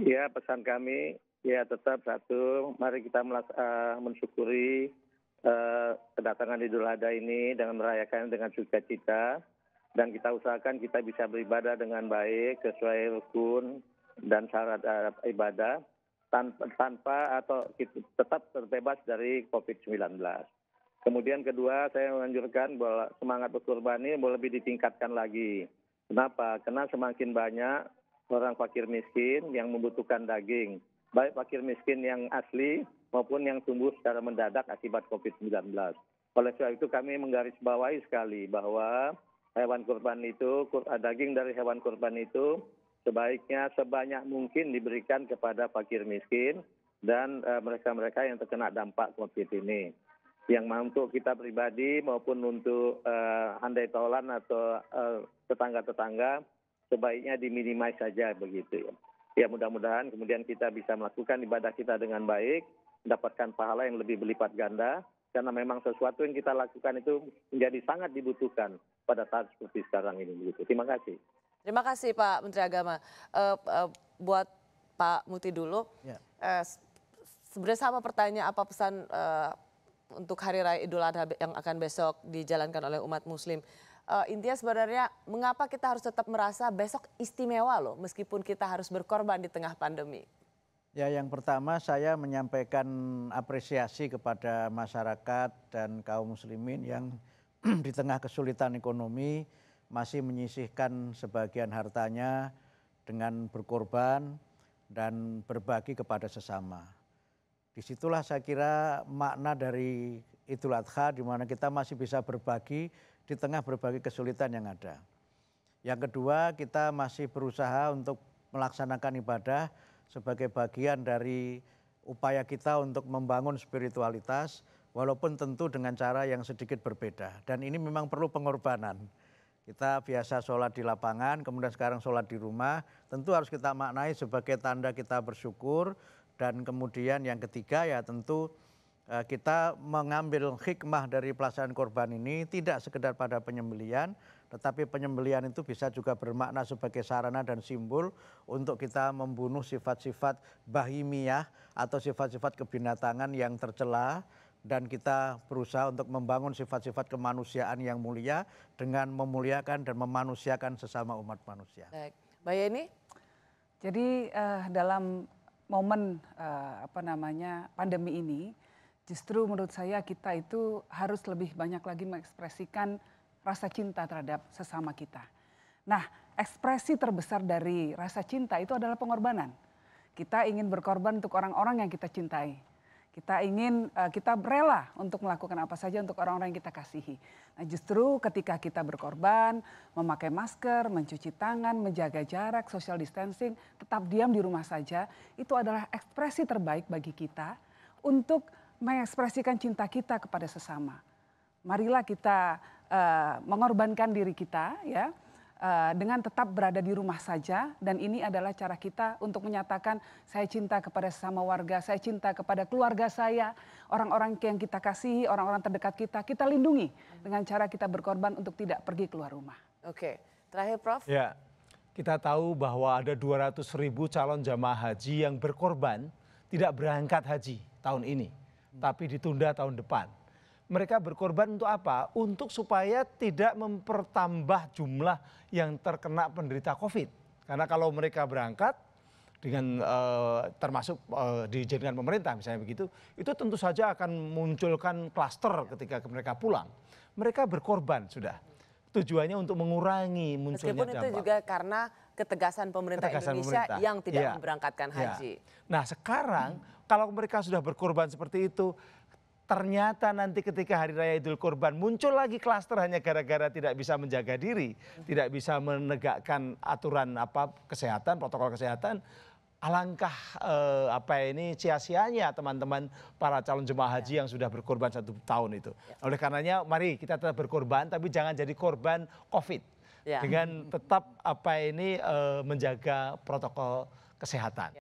ya pesan kami ya tetap satu mari kita eh, mensyukuri eh, kedatangan idul adha ini dengan merayakan dengan sukacita dan kita usahakan kita bisa beribadah dengan baik sesuai rukun dan syarat uh, ibadah tanpa, tanpa atau tetap terbebas dari COVID-19. Kemudian kedua, saya menganjurkan bahwa semangat berkurban ini boleh lebih ditingkatkan lagi. Kenapa? Karena semakin banyak orang fakir miskin yang membutuhkan daging, baik fakir miskin yang asli maupun yang tumbuh secara mendadak akibat COVID-19. Oleh sebab itu kami menggarisbawahi sekali bahwa hewan kurban itu, daging dari hewan kurban itu sebaiknya sebanyak mungkin diberikan kepada fakir miskin dan eh, mereka-mereka yang terkena dampak COVID ini. Yang untuk kita pribadi maupun untuk uh, handai tolan atau eh, tetangga-tetangga, uh, tetangga -tetangga, sebaiknya diminimais saja begitu ya. Ya mudah-mudahan kemudian kita bisa melakukan ibadah kita dengan baik, mendapatkan pahala yang lebih berlipat ganda, karena memang sesuatu yang kita lakukan itu menjadi sangat dibutuhkan pada saat seperti sekarang ini. Begitu. Terima kasih. Terima kasih Pak Menteri Agama. Uh, uh, buat Pak Muti dulu, ya. uh, sebenarnya sama pertanyaan apa pesan uh, untuk Hari Raya Idul Adha yang akan besok dijalankan oleh umat muslim uh, intinya sebenarnya mengapa kita harus tetap merasa besok istimewa loh meskipun kita harus berkorban di tengah pandemi. Ya yang pertama saya menyampaikan apresiasi kepada masyarakat dan kaum muslimin yang di tengah kesulitan ekonomi masih menyisihkan sebagian hartanya dengan berkorban dan berbagi kepada sesama. Disitulah saya kira makna dari Idul Adha di mana kita masih bisa berbagi di tengah berbagai kesulitan yang ada. Yang kedua, kita masih berusaha untuk melaksanakan ibadah sebagai bagian dari upaya kita untuk membangun spiritualitas, walaupun tentu dengan cara yang sedikit berbeda. Dan ini memang perlu pengorbanan. Kita biasa sholat di lapangan, kemudian sekarang sholat di rumah. Tentu harus kita maknai sebagai tanda kita bersyukur. Dan kemudian yang ketiga ya tentu Eh, kita mengambil hikmah dari pelaksanaan korban ini tidak sekedar pada penyembelian, tetapi penyembelian itu bisa juga bermakna sebagai sarana dan simbol untuk kita membunuh sifat-sifat bahimiyah atau sifat-sifat kebinatangan yang tercela dan kita berusaha untuk membangun sifat-sifat kemanusiaan yang mulia dengan memuliakan dan memanusiakan sesama umat manusia. Baik, Mbak Yeni. Jadi eh, dalam momen eh, apa namanya pandemi ini justru menurut saya kita itu harus lebih banyak lagi mengekspresikan rasa cinta terhadap sesama kita. Nah, ekspresi terbesar dari rasa cinta itu adalah pengorbanan. Kita ingin berkorban untuk orang-orang yang kita cintai. Kita ingin, eh, kita rela untuk melakukan apa saja untuk orang-orang yang kita kasihi. Nah justru ketika kita berkorban, memakai masker, mencuci tangan, menjaga jarak, social distancing, tetap diam di rumah saja, itu adalah ekspresi terbaik bagi kita untuk mengekspresikan cinta kita kepada sesama. Marilah kita uh, mengorbankan diri kita ya uh, dengan tetap berada di rumah saja dan ini adalah cara kita untuk menyatakan saya cinta kepada sesama warga, saya cinta kepada keluarga saya, orang-orang yang kita kasihi, orang-orang terdekat kita, kita lindungi dengan cara kita berkorban untuk tidak pergi keluar rumah. Oke, terakhir Prof. Ya. Kita tahu bahwa ada 200 ribu calon jamaah haji yang berkorban tidak berangkat haji tahun ini tapi ditunda tahun depan. Mereka berkorban untuk apa? Untuk supaya tidak mempertambah jumlah yang terkena penderita COVID. Karena kalau mereka berangkat dengan uh, termasuk uh, eh, jaringan pemerintah misalnya begitu, itu tentu saja akan munculkan klaster ketika mereka pulang. Mereka berkorban sudah tujuannya untuk mengurangi munculnya Meskipun dampak. itu juga karena ketegasan pemerintah ketegasan Indonesia pemerintah. yang tidak ya. memberangkatkan iya. haji. Ya. Nah sekarang hmm. kalau mereka sudah berkorban seperti itu, ternyata nanti ketika hari raya Idul Kurban muncul lagi klaster hanya gara-gara tidak bisa menjaga diri, tidak bisa menegakkan aturan apa kesehatan, protokol kesehatan, alangkah eh, apa ini sia-sianya teman-teman para calon jemaah iya. haji ya. yang sudah berkorban satu tahun itu. Ya. Oleh karenanya mari kita tetap berkorban tapi jangan jadi korban Covid. Ya. dengan tetap apa ini eh, menjaga protokol kesehatan